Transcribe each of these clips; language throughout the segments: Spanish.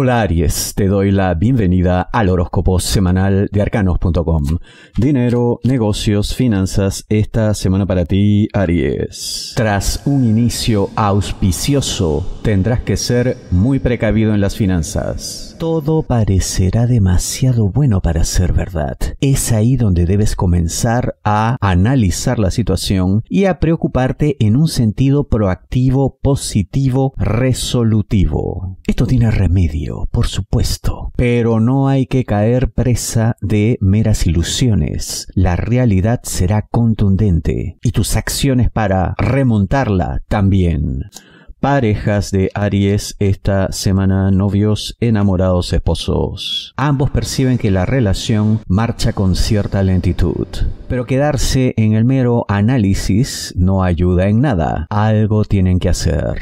Hola Aries, te doy la bienvenida al horóscopo semanal de arcanos.com. Dinero, negocios, finanzas, esta semana para ti Aries. Tras un inicio auspicioso, tendrás que ser muy precavido en las finanzas. Todo parecerá demasiado bueno para ser verdad. Es ahí donde debes comenzar a analizar la situación y a preocuparte en un sentido proactivo, positivo, resolutivo. Esto tiene remedio por supuesto, pero no hay que caer presa de meras ilusiones. La realidad será contundente y tus acciones para remontarla también parejas de Aries esta semana, novios, enamorados, esposos. Ambos perciben que la relación marcha con cierta lentitud, pero quedarse en el mero análisis no ayuda en nada. Algo tienen que hacer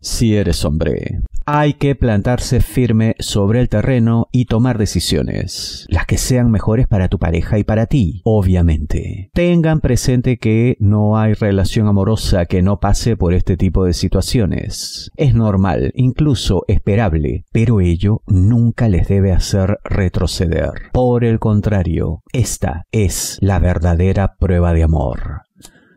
si eres hombre. Hay que plantarse firme sobre el terreno y tomar decisiones, las que sean mejores para tu pareja y para ti, obviamente. Tengan presente que no hay relación amorosa que no pase por este tipo de situaciones. Es normal, incluso esperable, pero ello nunca les debe hacer retroceder. Por el contrario, esta es la verdadera prueba de amor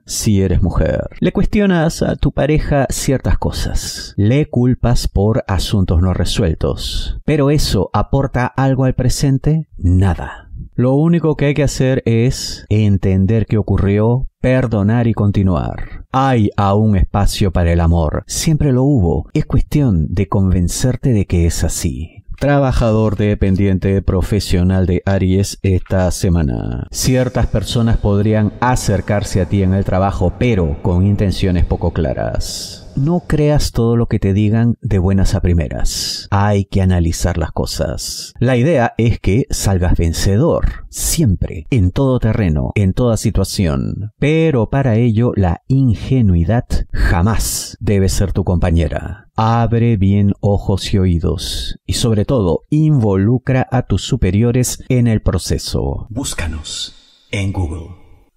si eres mujer. Le cuestionas a tu pareja ciertas cosas. Le culpas por asuntos no resueltos. ¿Pero eso aporta algo al presente? Nada. Lo único que hay que hacer es entender qué ocurrió, perdonar y continuar. Hay aún espacio para el amor. Siempre lo hubo. Es cuestión de convencerte de que es así trabajador dependiente profesional de Aries esta semana. Ciertas personas podrían acercarse a ti en el trabajo, pero con intenciones poco claras. No creas todo lo que te digan de buenas a primeras. Hay que analizar las cosas. La idea es que salgas vencedor, siempre, en todo terreno, en toda situación. Pero para ello la ingenuidad jamás debe ser tu compañera. Abre bien ojos y oídos y sobre todo involucra a tus superiores en el proceso. Búscanos en Google.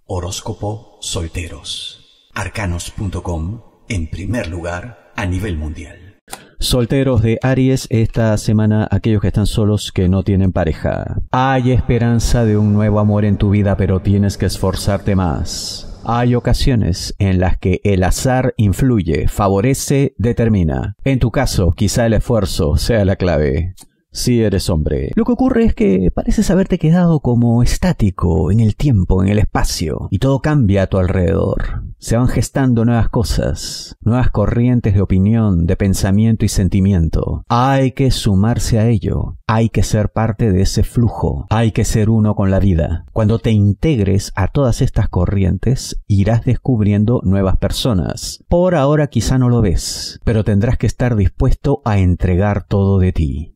Horóscopo Solteros. arcanos.com en primer lugar a nivel mundial. Solteros de Aries, esta semana aquellos que están solos que no tienen pareja. Hay esperanza de un nuevo amor en tu vida, pero tienes que esforzarte más. Hay ocasiones en las que el azar influye, favorece, determina. En tu caso, quizá el esfuerzo sea la clave si eres hombre. Lo que ocurre es que pareces haberte quedado como estático en el tiempo, en el espacio, y todo cambia a tu alrededor. Se van gestando nuevas cosas, nuevas corrientes de opinión, de pensamiento y sentimiento. Hay que sumarse a ello, hay que ser parte de ese flujo, hay que ser uno con la vida. Cuando te integres a todas estas corrientes, irás descubriendo nuevas personas. Por ahora quizá no lo ves, pero tendrás que estar dispuesto a entregar todo de ti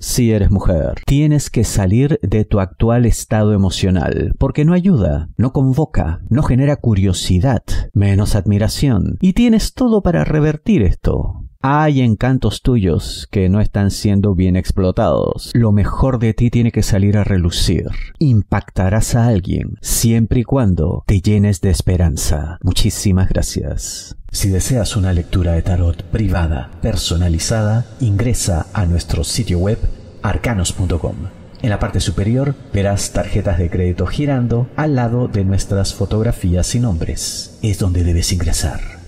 si eres mujer. Tienes que salir de tu actual estado emocional, porque no ayuda, no convoca, no genera curiosidad, menos admiración, y tienes todo para revertir esto. Hay encantos tuyos que no están siendo bien explotados. Lo mejor de ti tiene que salir a relucir. Impactarás a alguien siempre y cuando te llenes de esperanza. Muchísimas gracias. Si deseas una lectura de tarot privada, personalizada, ingresa a nuestro sitio web arcanos.com. En la parte superior verás tarjetas de crédito girando al lado de nuestras fotografías y nombres. Es donde debes ingresar.